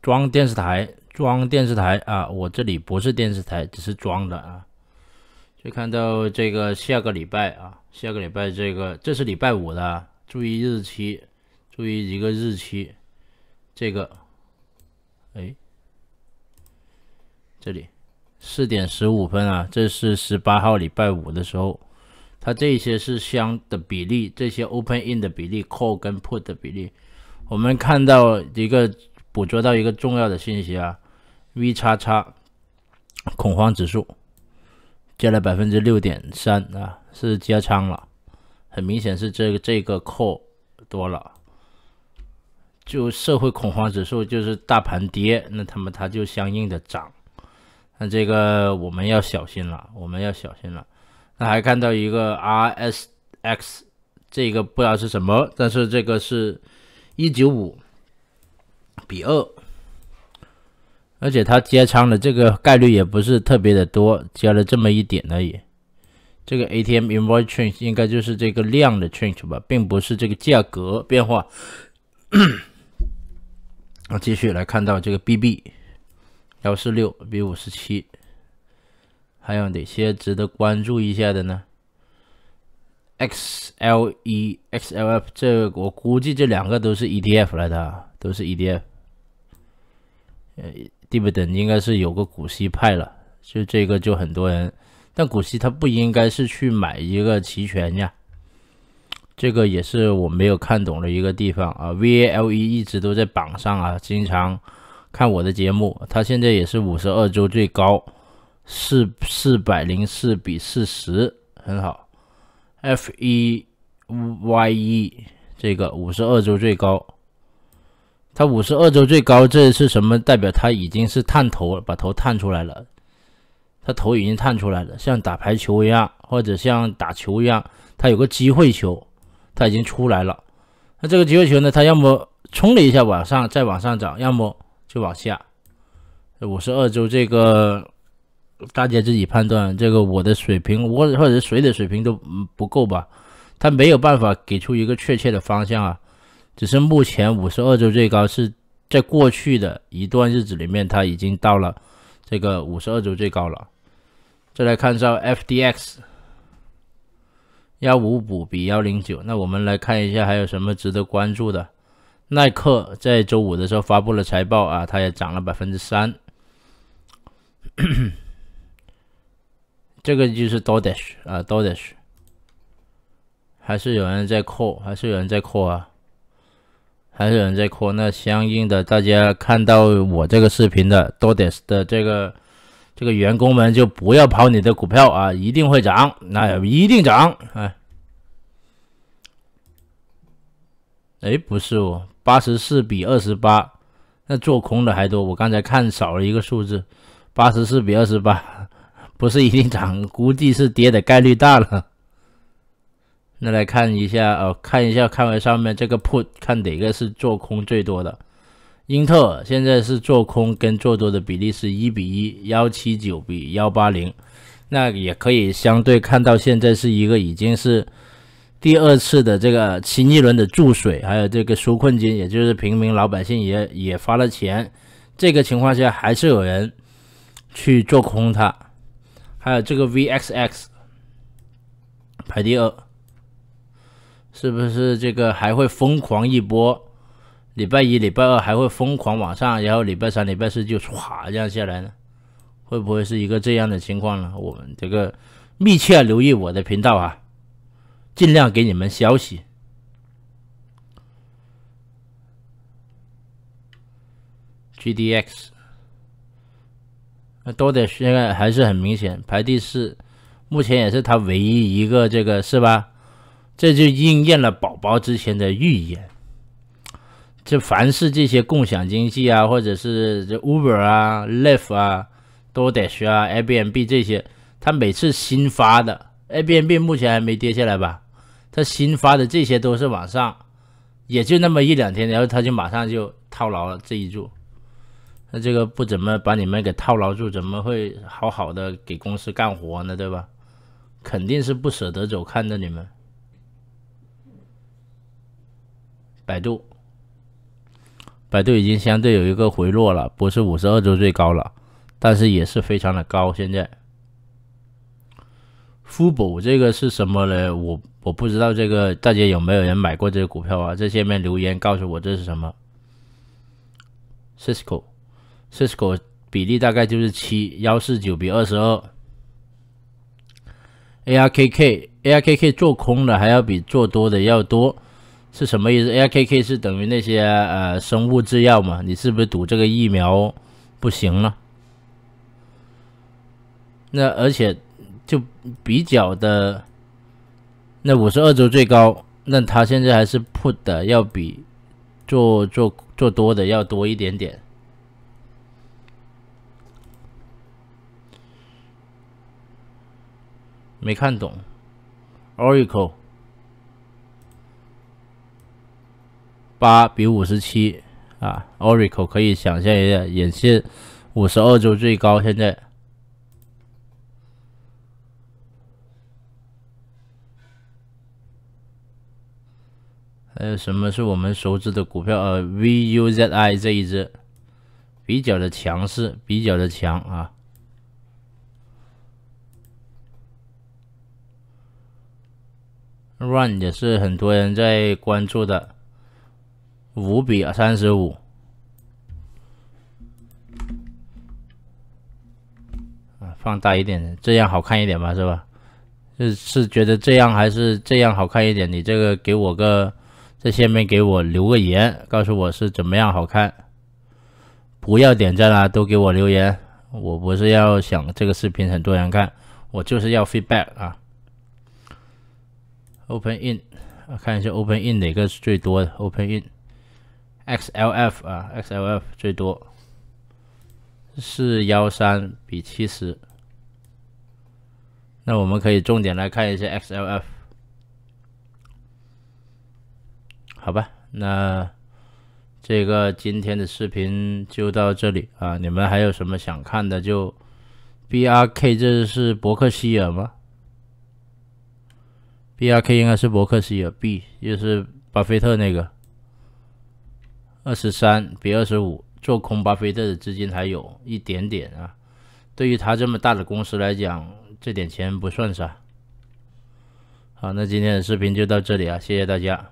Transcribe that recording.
装电视台，装电视台啊！我这里不是电视台，只是装的啊。就看到这个下个礼拜啊，下个礼拜这个这是礼拜五的，注意日期，注意一个日期。这个，哎，这里四点十五分啊，这是十八号礼拜五的时候。它这些是相的比例，这些 open in 的比例，call 跟 put 的比例，我们看到一个。捕捉到一个重要的信息啊，V 叉叉恐慌指数加了百分之六点三啊，是加仓了，很明显是这个这个扣多了，就社会恐慌指数就是大盘跌，那他们它就相应的涨，那这个我们要小心了，我们要小心了。那还看到一个 R S X，这个不知道是什么，但是这个是一九五。比二，而且它加仓的这个概率也不是特别的多，加了这么一点而已。这个 ATM invoice c h a g e 应该就是这个量的 c h a n g e 吧，并不是这个价格变化。我继续来看到这个 BB 幺四六 B 五十七，还有哪些值得关注一下的呢？XLE XLF 这我估计这两个都是 ETF 来的，都是 ETF。呃，dividend 应该是有个股息派了，就这个就很多人。但股息他不应该是去买一个期权呀？这个也是我没有看懂的一个地方啊。VALE 一直都在榜上啊，经常看我的节目，它现在也是五十二周最高，四四百零四比四十，很好。F E Y E 这个五十二周最高。它五十二周最高，这是什么？代表它已经是探头，了，把头探出来了。它头已经探出来了，像打排球一样，或者像打球一样，它有个机会球，它已经出来了。那这个机会球呢？它要么冲了一下往上，再往上涨；要么就往下。五十二周这个，大家自己判断。这个我的水平，我或者谁的水平都不够吧，他没有办法给出一个确切的方向啊。只是目前五十二周最高是在过去的一段日子里面，它已经到了这个五十二周最高了。再来看一下 FDX，幺五五比幺零九。那我们来看一下还有什么值得关注的。耐克在周五的时候发布了财报啊，它也涨了百分之三。这个就是 d o w d a s h 啊 d o w d a s h 还是有人在扣，还是有人在扣啊。还是有人在扩。那相应的，大家看到我这个视频的多点的这个这个员工们，就不要抛你的股票啊，一定会涨，那一定涨。哎，哎，不是哦，八十四比二十八，那做空的还多。我刚才看少了一个数字，八十四比二十八，不是一定涨，估计是跌的概率大了。那来看一下，哦，看一下，看完上面这个 put，看哪个是做空最多的。英特尔现在是做空跟做多的比例是一比一，幺七九比幺八零。那也可以相对看到，现在是一个已经是第二次的这个新一轮的注水，还有这个纾困金，也就是平民老百姓也也发了钱。这个情况下，还是有人去做空它。还有这个 V X X 排第二。是不是这个还会疯狂一波？礼拜一、礼拜二还会疯狂往上，然后礼拜三、礼拜四就唰这样下来呢？会不会是一个这样的情况呢？我们这个密切留意我的频道啊，尽量给你们消息。GDX 那多是，现在还是很明显排第四，目前也是它唯一一个这个是吧？这就应验了宝宝之前的预言。就凡是这些共享经济啊，或者是这 Uber 啊、l i f t 啊、DoorDash 啊、Airbnb 这些，他每次新发的 Airbnb 目前还没跌下来吧？他新发的这些都是往上，也就那么一两天，然后他就马上就套牢了这一注。那这个不怎么把你们给套牢住，怎么会好好的给公司干活呢？对吧？肯定是不舍得走，看着你们。百度，百度已经相对有一个回落了，不是五十二周最高了，但是也是非常的高。现在 f u b 这个是什么呢？我我不知道这个，大家有没有人买过这个股票啊？在下面留言告诉我这是什么。Cisco，Cisco 比例大概就是七幺四九比二十二。ARKK，ARKK 做空的还要比做多的要多。是什么意思？A K K 是等于那些呃生物制药嘛？你是不是赌这个疫苗不行了？那而且就比较的，那五十二周最高，那他现在还是 put 的，要比做做做多的要多一点点。没看懂。Oracle。八比五十七啊，Oracle 可以想象一下，也是五十二周最高，现在还有什么是我们熟知的股票？呃，VUZI 这一只比较的强势，比较的强啊，Run 也是很多人在关注的。五比三十五，啊，放大一点，这样好看一点吧，是吧？是是觉得这样还是这样好看一点？你这个给我个在下面给我留个言，告诉我是怎么样好看。不要点赞啦，都给我留言。我不是要想这个视频很多人看，我就是要 feedback 啊。Open in，看一下 Open in 哪个是最多的？Open in。XLF 啊，XLF 最多四幺三比七十，那我们可以重点来看一下 XLF，好吧？那这个今天的视频就到这里啊，你们还有什么想看的就 BRK 这是伯克希尔吗？BRK 应该是伯克希尔 B，就是巴菲特那个。二十三比二十五，做空巴菲特的资金还有一点点啊。对于他这么大的公司来讲，这点钱不算啥。好，那今天的视频就到这里啊，谢谢大家。